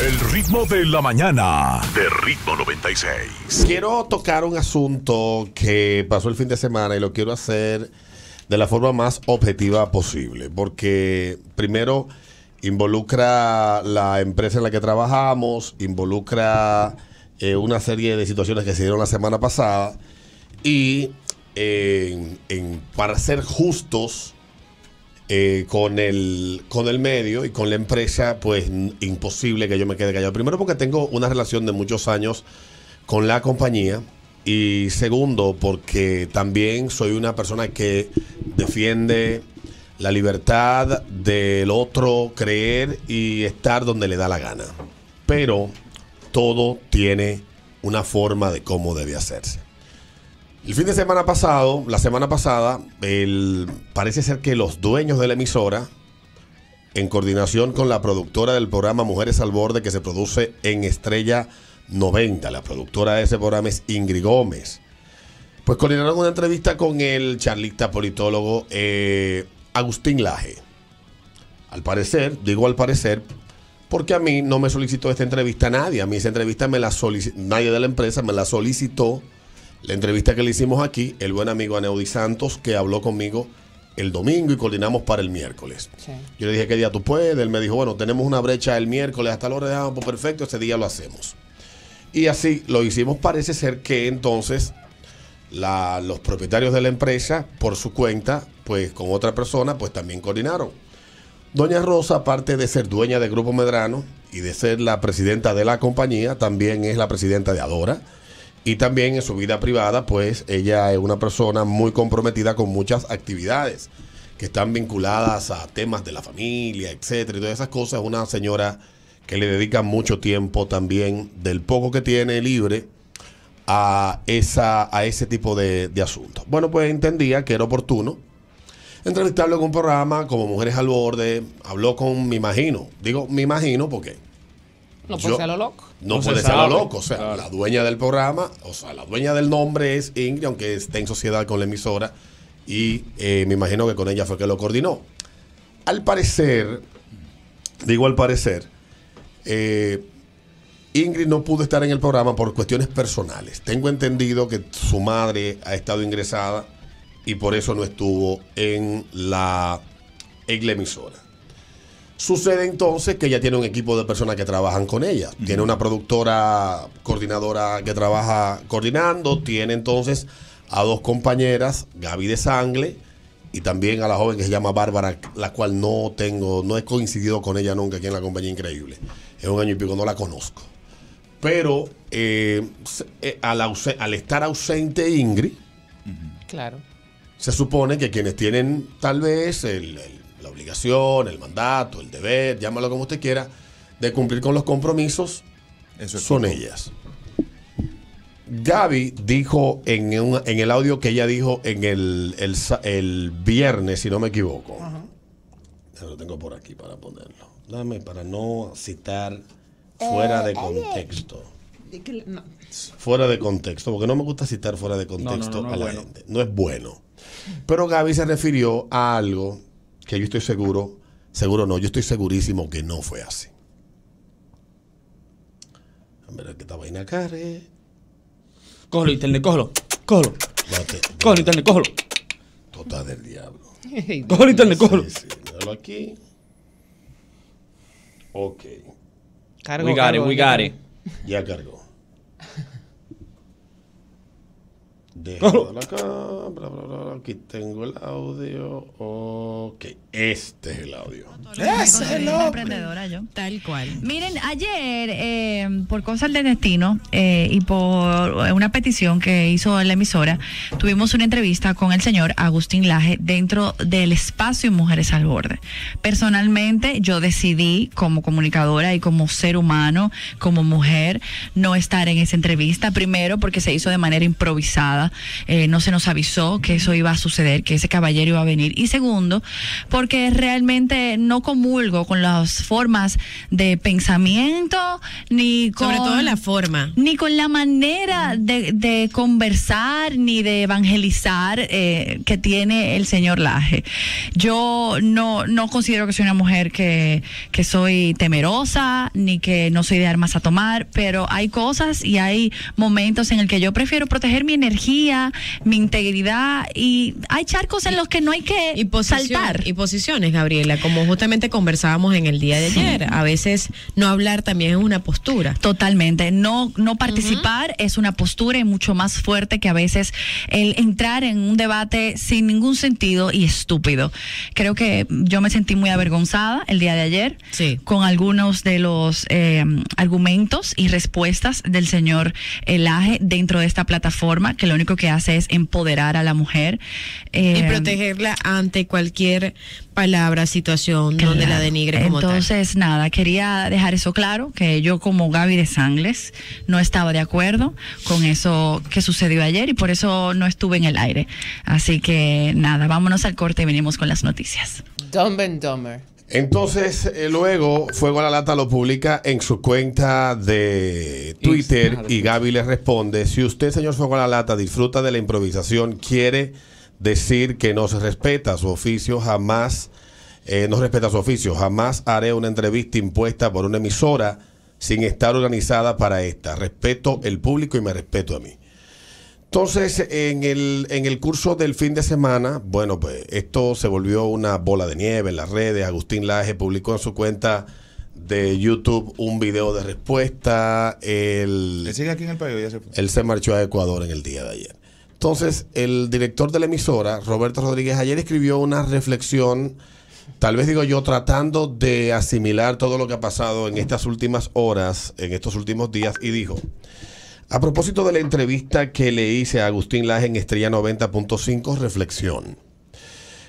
El ritmo de la mañana de Ritmo 96. Quiero tocar un asunto que pasó el fin de semana y lo quiero hacer de la forma más objetiva posible, porque primero involucra la empresa en la que trabajamos, involucra eh, una serie de situaciones que se dieron la semana pasada y eh, para ser justos, eh, con, con el medio y con la empresa, pues imposible que yo me quede callado. Primero porque tengo una relación de muchos años con la compañía y segundo porque también soy una persona que defiende la libertad del otro, creer y estar donde le da la gana. Pero todo tiene una forma de cómo debe hacerse. El fin de semana pasado, la semana pasada, parece ser que los dueños de la emisora, en coordinación con la productora del programa Mujeres al Borde, que se produce en Estrella 90, la productora de ese programa es Ingrid Gómez, pues coordinaron una entrevista con el charlista politólogo eh, Agustín Laje. Al parecer, digo al parecer, porque a mí no me solicitó esta entrevista nadie, a mí esa entrevista me la nadie de la empresa me la solicitó la entrevista que le hicimos aquí, el buen amigo Aneudi Santos, que habló conmigo el domingo y coordinamos para el miércoles. Yo le dije qué día tú puedes, él me dijo, bueno, tenemos una brecha el miércoles, hasta la hora de pues perfecto, ese día lo hacemos. Y así lo hicimos, parece ser que entonces los propietarios de la empresa, por su cuenta, pues con otra persona, pues también coordinaron. Doña Rosa, aparte de ser dueña de Grupo Medrano y de ser la presidenta de la compañía, también es la presidenta de Adora y también en su vida privada, pues ella es una persona muy comprometida con muchas actividades que están vinculadas a temas de la familia, etcétera, y todas esas cosas. Una señora que le dedica mucho tiempo también del poco que tiene libre a, esa, a ese tipo de, asuntos. Bueno, pues entendía que era oportuno entrevistarlo en un programa como Mujeres al Borde. Habló con, me imagino, digo me imagino porque no puede ser lo loco. No, puede ser lo loco. O sea, la dueña del programa, o sea, la dueña del nombre es Ingrid, aunque esté en sociedad con la emisora. Y eh, me imagino que con ella fue que lo coordinó. Al parecer, digo al parecer, eh, Ingrid no pudo estar en el programa por cuestiones personales. Tengo entendido que su madre ha estado ingresada y por eso no estuvo en la, en la emisora. Sucede entonces que ella tiene un equipo de personas que trabajan con ella. Tiene una productora coordinadora que trabaja coordinando. Tiene entonces a dos compañeras, Gaby de Sangle y también a la joven que se llama Bárbara, la cual no tengo, no he coincidido con ella nunca aquí en la compañía increíble. Es un año y pico, no la conozco. Pero eh, eh, al, estar ausente Ingrid, claro. se supone que quienes tienen tal vez el obligación, el mandato, el deber, llámalo como usted quiera, de cumplir con los compromisos Eso son ellas. Gaby dijo en, en, el audio que ella dijo en el, el, el viernes, si no me equivoco. lo tengo por aquí para ponerlo. Dame para no citar fuera eh, de contexto. Fuera de contexto, porque no me gusta citar fuera de contexto a la gente. No es bueno. Pero Gaby se refirió a algo que yo estoy seguro, seguro no, yo estoy segurísimo que no fue así. A ver, qué esta vaina cargue. Cógelo, internet, cógelo. Cógelo. cógelo, internet, cógelo. Total del diablo. Hey, cógelo, internet, cógelo. Sí, sí. aquí. Ok. Cargo, we got it, we got it. Ya cargó acá, bla, bla, aquí tengo el audio. Ok, este es el audio. es el emprendedora yo. Tal cual. Miren, ayer, eh, por cosas del destino eh, y por una petición que hizo la emisora, tuvimos una entrevista con el señor Agustín Laje dentro del espacio Mujeres al Borde. Personalmente, yo decidí, como comunicadora y como ser humano, como mujer, no estar en esa entrevista. Primero, porque se hizo de manera improvisada eh, no se nos avisó que eso iba a suceder, que ese caballero iba a venir. Y segundo, porque realmente no comulgo con las formas de pensamiento, ni con... Sobre todo la forma. Ni con la manera de, conversar, ni de evangelizar eh, que tiene el señor Laje. Yo no, no considero que soy una mujer que, que soy temerosa, ni que no soy de armas a tomar, pero hay cosas y hay momentos en el que yo prefiero proteger mi energía mi integridad y hay charcos en los que no hay que saltar. Y posiciones, Gabriela, como justamente conversábamos en el día de ayer, a veces no hablar también es una postura. Totalmente, no, no participar es una postura y mucho más fuerte que a veces el entrar en un debate sin ningún sentido y estúpido. Creo que yo me sentí muy avergonzada el día de ayer con algunos de los eh, argumentos y respuestas del señor Elaje dentro de esta plataforma que lo único que hace es empoderar a la mujer. Eh, y protegerla ante cualquier palabra, situación donde la denigre Entonces, nada, quería dejar eso claro, que yo como Gaby de Sangles no estaba de acuerdo con eso que sucedió ayer y por eso no estuve en el aire. Así que nada, vámonos al corte y venimos con las noticias. Dumb and entonces, eh, luego Fuego a la Lata lo publica en su cuenta de Twitter y Gaby le responde, si usted, señor Fuego a la Lata, disfruta de la improvisación, quiere decir que no se respeta su oficio, jamás, eh, no respeta su oficio, jamás haré una entrevista impuesta por una emisora sin estar organizada para esta. Respeto el público y me respeto a mí. Entonces, en el, en el curso del fin de semana, bueno, pues esto se volvió una bola de nieve en las redes. Agustín Laje publicó en su cuenta de YouTube un video de respuesta. Él, Él se marchó a Ecuador en el día de ayer. Entonces, el director de la emisora, Roberto Rodríguez, ayer escribió una reflexión, tal vez digo yo, tratando de asimilar todo lo que ha pasado en estas últimas horas, en estos últimos días, y dijo... A propósito de la entrevista que le hice a Agustín Laje en Estrella 90.5, reflexión.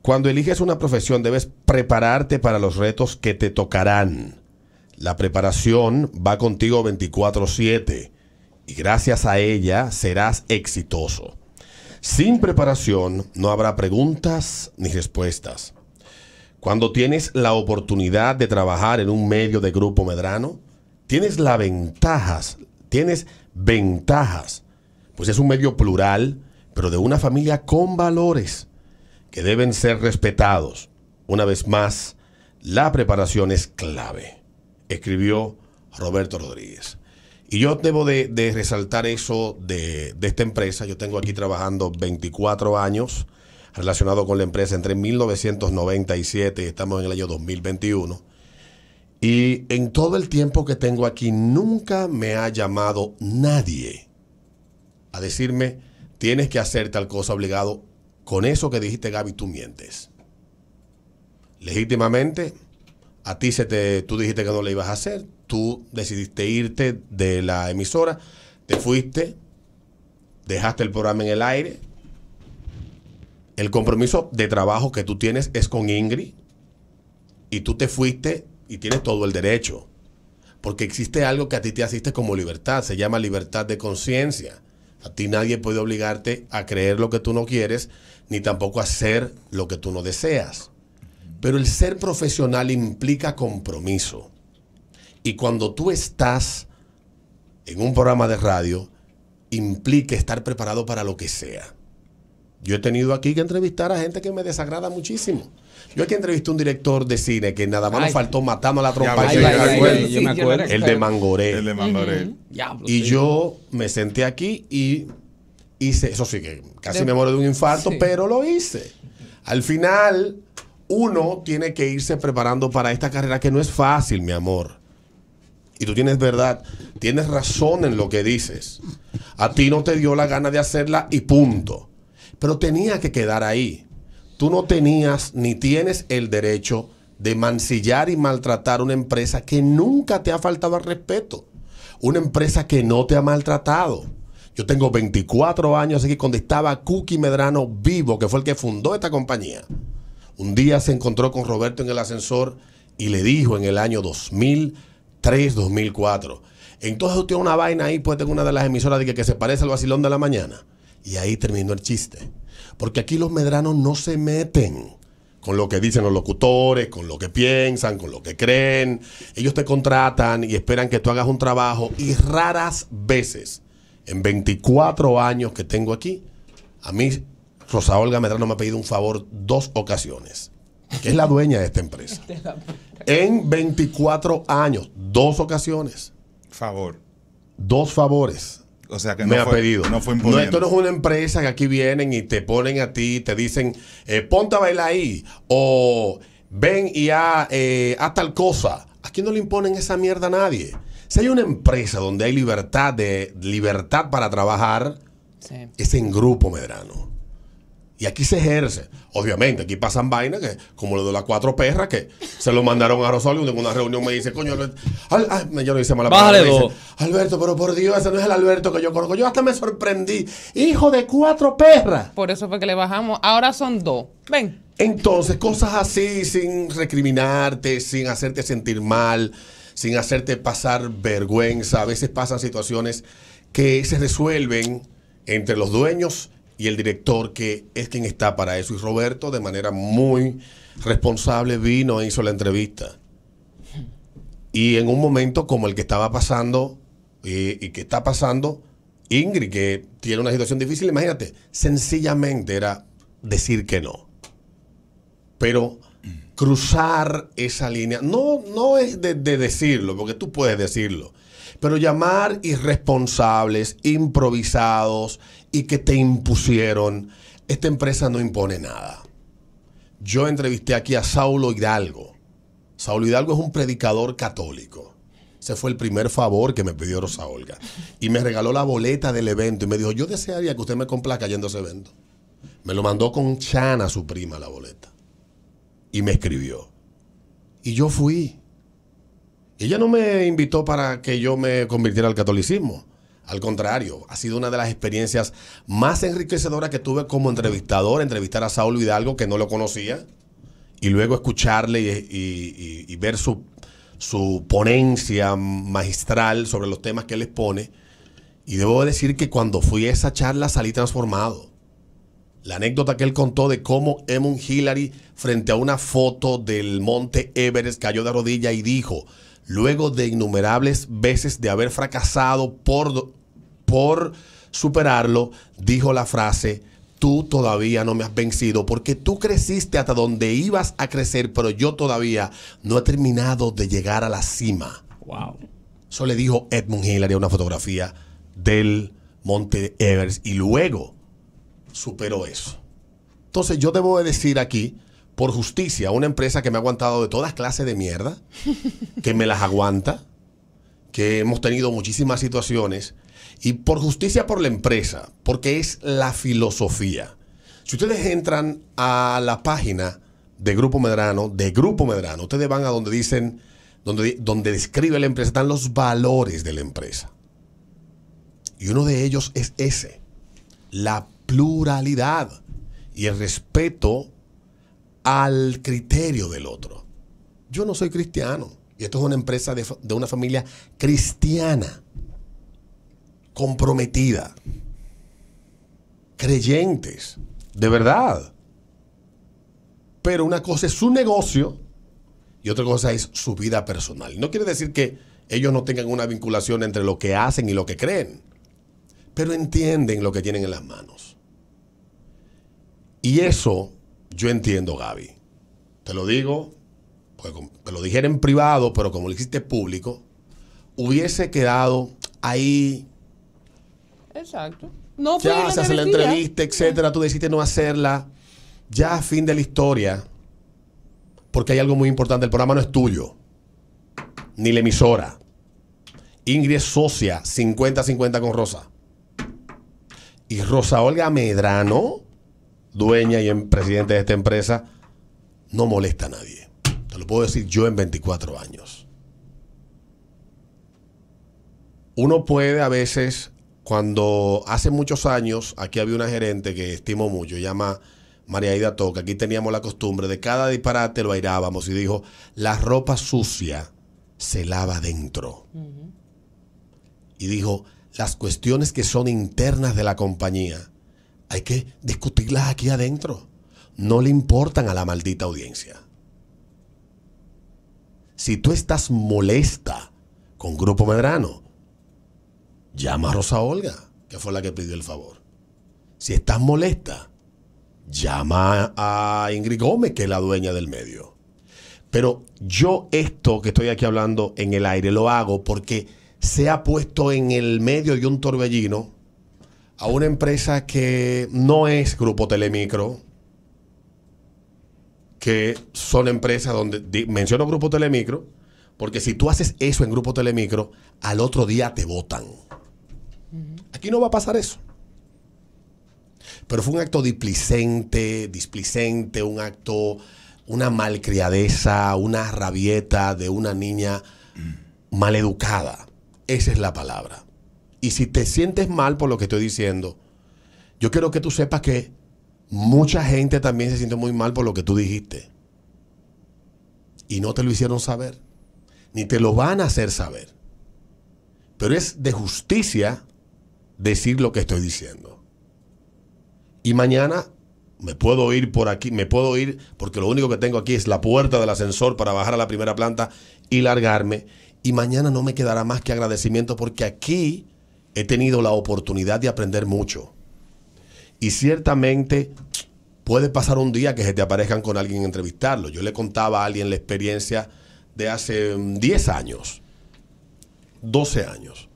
Cuando eliges una profesión debes prepararte para los retos que te tocarán. La preparación va contigo 24/7 y gracias a ella serás exitoso. Sin preparación no habrá preguntas ni respuestas. Cuando tienes la oportunidad de trabajar en un medio de grupo medrano, tienes las ventajas, tienes ventajas. Pues es un medio plural, pero de una familia con valores que deben ser respetados. Una vez más, la preparación es clave, escribió Roberto Rodríguez. Y yo debo de, resaltar eso de, de, esta empresa. Yo tengo aquí trabajando 24 años relacionado con la empresa entre 1997 y estamos en el año 2021. Y en todo el tiempo que tengo aquí, nunca me ha llamado nadie a decirme, tienes que hacer tal cosa obligado. Con eso que dijiste, Gaby, tú mientes. Legítimamente, a ti se te, tú dijiste que no le ibas a hacer, tú decidiste irte de la emisora, te fuiste, dejaste el programa en el aire. El compromiso de trabajo que tú tienes es con Ingrid y tú te fuiste y tienes todo el derecho. Porque existe algo que a ti te asiste como libertad, se llama libertad de conciencia. A ti nadie puede obligarte a creer lo que tú no quieres, ni tampoco a hacer lo que tú no deseas. Pero el ser profesional implica compromiso. Y cuando tú estás en un programa de radio, implica estar preparado para lo que sea. Yo he tenido aquí que entrevistar a gente que me desagrada muchísimo. Yo aquí entrevisté a un director de cine que nada más nos faltó matarme a la trompa. yo me El de Mangoré. El de Mangoré. Y yo me senté aquí y hice, eso sí que casi me muero de un infarto, pero lo hice. Al final, uno tiene que irse preparando para esta carrera que no es fácil, mi amor. Y tú tienes verdad, tienes razón en lo que dices. A ti no te dio la gana de hacerla y punto. Pero tenía que quedar ahí tú no tenías ni tienes el derecho de mancillar y maltratar una empresa que nunca te ha faltado al respeto. Una empresa que no te ha maltratado. Yo tengo 24 años que cuando estaba Cookie Medrano vivo, que fue el que fundó esta compañía. Un día se encontró con Roberto en el ascensor y le dijo en el año 2003, 2004. Entonces usted una vaina ahí, pues tengo una de las emisoras de que, que se parece al vacilón de la mañana. Y ahí terminó el chiste porque aquí los medranos no se meten con lo que dicen los locutores, con lo que piensan, con lo que creen. Ellos te contratan y esperan que tú hagas un trabajo y raras veces, en 24 años que tengo aquí, a mí Rosa Olga Medrano me ha pedido un favor dos ocasiones, que es la dueña de esta empresa. En 24 años, dos ocasiones. Favor. Dos favores. O sea que no me fue, ha pedido. No fue esto no es una empresa que aquí vienen y te ponen a ti, te dicen, ponta eh, ponte a bailar ahí, o ven y eh, haz tal cosa. Aquí no le imponen esa mierda a nadie. Si hay una empresa donde hay libertad de libertad para trabajar, es en grupo, Medrano. Y aquí se ejerce. Obviamente, aquí pasan vainas que, como lo de las cuatro perras que se lo mandaron a Rosario, en una reunión me dice, coño, Alberto, yo no hice mala palabra. Dice, Alberto, pero por Dios, ese no es el Alberto que yo conozco. Yo hasta me sorprendí. Hijo de cuatro perras. Por eso fue que le bajamos. Ahora son dos. Ven. Entonces, cosas así, sin recriminarte, sin hacerte sentir mal, sin hacerte pasar vergüenza. A veces pasan situaciones que se resuelven entre los dueños y el director que es este quien está para eso. Y Roberto, de manera muy responsable, vino e hizo la entrevista. Y en un momento como el que estaba pasando y, que está pasando, Ingrid, que tiene una situación difícil, imagínate, sencillamente era decir que no. Pero cruzar esa línea, no, no es de decirlo, porque tú puedes decirlo, pero llamar irresponsables, improvisados, y que te impusieron. Esta empresa no impone nada. Yo entrevisté aquí a Saulo Hidalgo. Saulo Hidalgo es un predicador católico. Ese fue el primer favor que me pidió Rosa Olga. Y me regaló la boleta del evento y me dijo, yo desearía que usted me complace yendo a ese evento. Me lo mandó con Chana, su prima, la boleta. Y me escribió. Y yo fui. Ella no me invitó para que yo me convirtiera al catolicismo. Al contrario, ha sido una de las experiencias más enriquecedoras que tuve como entrevistador, entrevistar a Saulo Hidalgo, que no lo conocía, y luego escucharle y, ver su, ponencia magistral sobre los temas que él expone. Y debo decir que cuando fui a esa charla salí transformado. La anécdota que él contó de cómo Emon Hillary, frente a una foto del monte Everest, cayó de rodilla y dijo, luego de innumerables veces de haber fracasado por por superarlo, dijo la frase, tú todavía no me has vencido, porque tú creciste hasta donde ibas a crecer, pero yo todavía no he terminado de llegar a la cima. Wow. Eso le dijo Edmund Hillary a una fotografía del Monte Evers... y luego superó eso. Entonces yo debo de decir aquí, por justicia, una empresa que me ha aguantado de todas clases de mierda, que me las aguanta, que hemos tenido muchísimas situaciones y por justicia por la empresa, porque es la filosofía. Si ustedes entran a la página de Grupo Medrano, de Grupo Medrano, ustedes van a donde dicen, donde, donde describe la empresa, están los valores de la empresa. Y uno de ellos es ese, la pluralidad y el respeto al criterio del otro. Yo no soy cristiano y esto es una empresa de, de una familia cristiana comprometida, creyentes, de verdad. Pero una cosa es su negocio y otra cosa es su vida personal. No quiere decir que ellos no tengan una vinculación entre lo que hacen y lo que creen, pero entienden lo que tienen en las manos. Y eso yo entiendo, Gaby. Te lo digo, lo dijera en privado, pero como lo hiciste público, hubiese quedado ahí Exacto. No ya se hace la entrevista, etcétera. Tú decidiste no hacerla. Ya a fin de la historia. Porque hay algo muy importante. El programa no es tuyo. Ni la emisora. Ingrid es socia 50-50 con Rosa. Y Rosa Olga Medrano, dueña y em, presidente de esta empresa, no molesta a nadie. Te lo puedo decir yo en 24 años. Uno puede a veces cuando hace muchos años, aquí había una gerente que estimo mucho, llama María Ida Toca. Aquí teníamos la costumbre de cada disparate lo airábamos y dijo: La ropa sucia se lava dentro. Y dijo: Las cuestiones que son internas de la compañía hay que discutirlas aquí adentro. No le importan a la maldita audiencia. Si tú estás molesta con Grupo Medrano, llama a Rosa Olga, que fue la que pidió el favor. Si estás molesta, llama a Ingrid Gómez, que es la dueña del medio. Pero yo esto que estoy aquí hablando en el aire lo hago porque se ha puesto en el medio de un torbellino a una empresa que no es Grupo Telemicro, que son empresas donde menciono Grupo Telemicro, porque si tú haces eso en Grupo Telemicro, al otro día te votan. Aquí no va a pasar eso. Pero fue un acto displicente, displicente, un acto, una malcriadeza, una rabieta de una niña maleducada. Esa es la palabra. Y si te sientes mal por lo que estoy diciendo, yo quiero que tú sepas que mucha gente también se siente muy mal por lo que tú dijiste. Y no te lo hicieron saber, ni te lo van a hacer saber. Pero es de justicia decir lo que estoy diciendo. Y mañana me puedo ir por aquí, me puedo ir porque lo único que tengo aquí es la puerta del ascensor para bajar a la primera planta y largarme. Y mañana no me quedará más que agradecimiento porque aquí he tenido la oportunidad de aprender mucho. Y ciertamente puede pasar un día que se te aparezcan con alguien entrevistarlo. Yo le contaba a alguien la experiencia de hace 10 mm, años, 12 años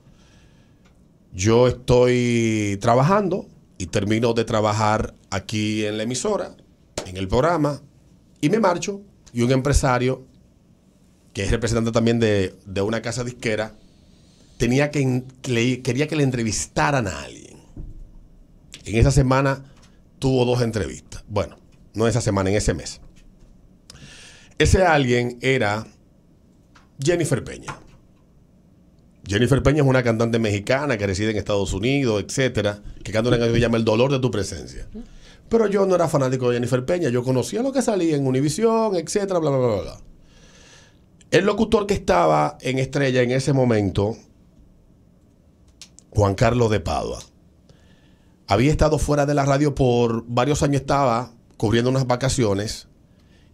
yo estoy trabajando y termino de trabajar aquí en la emisora, en el programa, y me marcho. Y un empresario, que es representante también de, una casa disquera, tenía que, quería que le entrevistaran a alguien. En esa semana tuvo dos entrevistas. Bueno, no esa semana, en ese mes. Ese alguien era Jennifer Peña. Jennifer Peña es una cantante mexicana que reside en Estados Unidos, etcétera, que canta una canción que llama El dolor de tu presencia. Pero yo no era fanático de Jennifer Peña, yo conocía lo que salía en Univisión, etcétera, bla, bla, bla, El locutor que estaba en Estrella en ese momento, Juan Carlos de Padua, había estado fuera de la radio por varios años, estaba cubriendo unas vacaciones,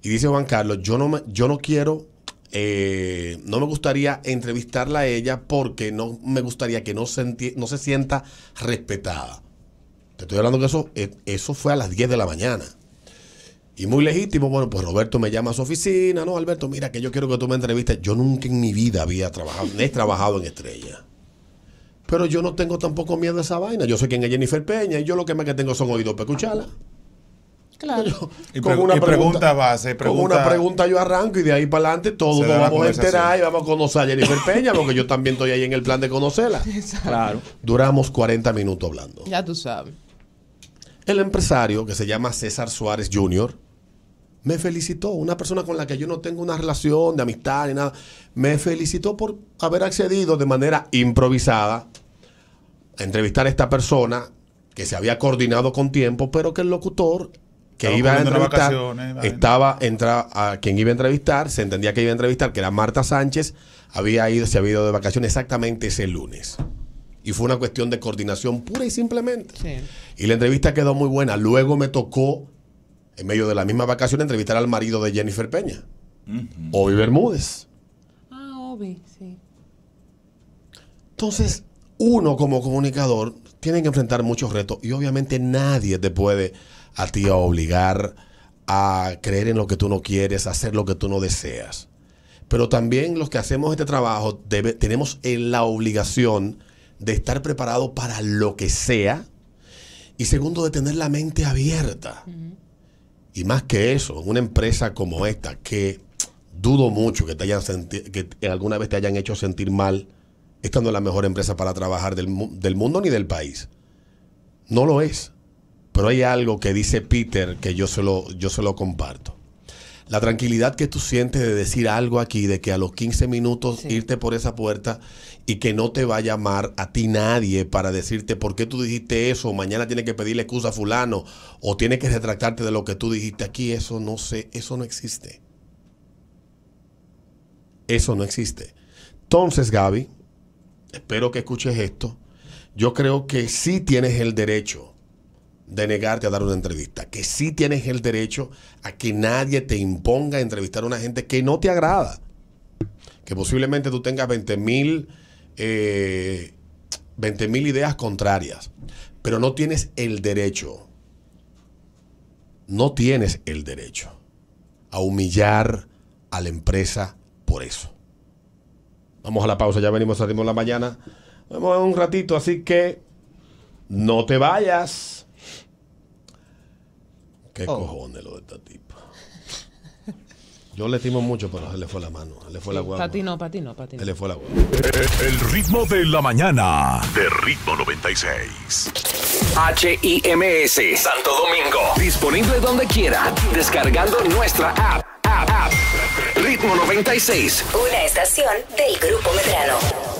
y dice Juan Carlos, yo no, yo no quiero eh, no me gustaría entrevistarla a ella porque no me gustaría que no se, sienta respetada. Te estoy hablando que eso, eh, eso fue a las 10 de la mañana. Y muy legítimo, bueno, pues Roberto me llama a su oficina, ¿no? Alberto, mira que yo quiero que tú me entrevistes. Yo nunca en mi vida había trabajado, he trabajado en Estrella. Pero yo no tengo tampoco miedo a esa vaina. Yo sé quién es Jennifer Peña y yo lo que más que tengo son oídos para escucharla. Claro. con una pregunta, base. Con una pregunta yo arranco y de ahí para adelante todos vamos a enterar y vamos a conocer a Jennifer Peña, porque yo también estoy ahí en el plan de conocerla. claro. Duramos 40 minutos hablando. Ya tú sabes. El empresario, que se llama César Suárez Jr., me felicitó. Una persona con la que yo no tengo una relación de amistad ni nada. Me felicitó por haber accedido de manera improvisada a entrevistar a esta persona que se había coordinado con tiempo, pero que el locutor que iba a entrevistar, estaba, entra, a quien iba a entrevistar, se entendía que iba a entrevistar, que era Marta Sánchez, había ido, se había ido de vacaciones exactamente ese lunes. Y fue una cuestión de coordinación pura y simplemente. Y la entrevista quedó muy buena. Luego me tocó, en medio de la misma vacación, entrevistar al marido de Jennifer Peña, Obi Bermúdez. Ah, Obi, sí. Entonces, uno como comunicador tiene que enfrentar muchos retos y obviamente nadie te puede a ti a obligar a creer en lo que tú no quieres, a hacer lo que tú no deseas. Pero también los que hacemos este trabajo debe, tenemos la obligación de estar preparados para lo que sea y segundo de tener la mente abierta. Y más que eso, una empresa como esta que dudo mucho que te hayan que alguna vez te hayan hecho sentir mal, esta no es la mejor empresa para trabajar del mundo ni del país. No lo es. Pero hay algo que dice Peter que yo se lo, yo se lo comparto. La tranquilidad que tú sientes de decir algo aquí, de que a los 15 minutos irte por esa puerta y que no te va a llamar a ti nadie para decirte por qué tú dijiste eso, mañana tienes que pedirle excusa a fulano o tienes que retractarte de lo que tú dijiste aquí, eso no sé, eso no existe. Eso no existe. Entonces, Gaby, espero que escuches esto. Yo creo que sí tienes el derecho de negarte a dar una entrevista, que sí tienes el derecho a que nadie te imponga entrevistar a una gente que no te agrada, que posiblemente tú tengas 20 eh, mil ideas contrarias, pero no tienes el derecho, no tienes el derecho a humillar a la empresa por eso. Vamos a la pausa, ya venimos, salimos la mañana. Vamos un ratito, así que no te vayas. Qué oh. cojones lo de esta tipa. Yo le estimo mucho, pero se le fue la mano. Se le fue la Patino, patino, patino. Se le fue la guagua. Eh, el ritmo de la mañana. De ritmo 96. H I M S Santo Domingo. Disponible donde quiera. Descargando nuestra app. Ritmo 96. Una estación del Grupo Medrano.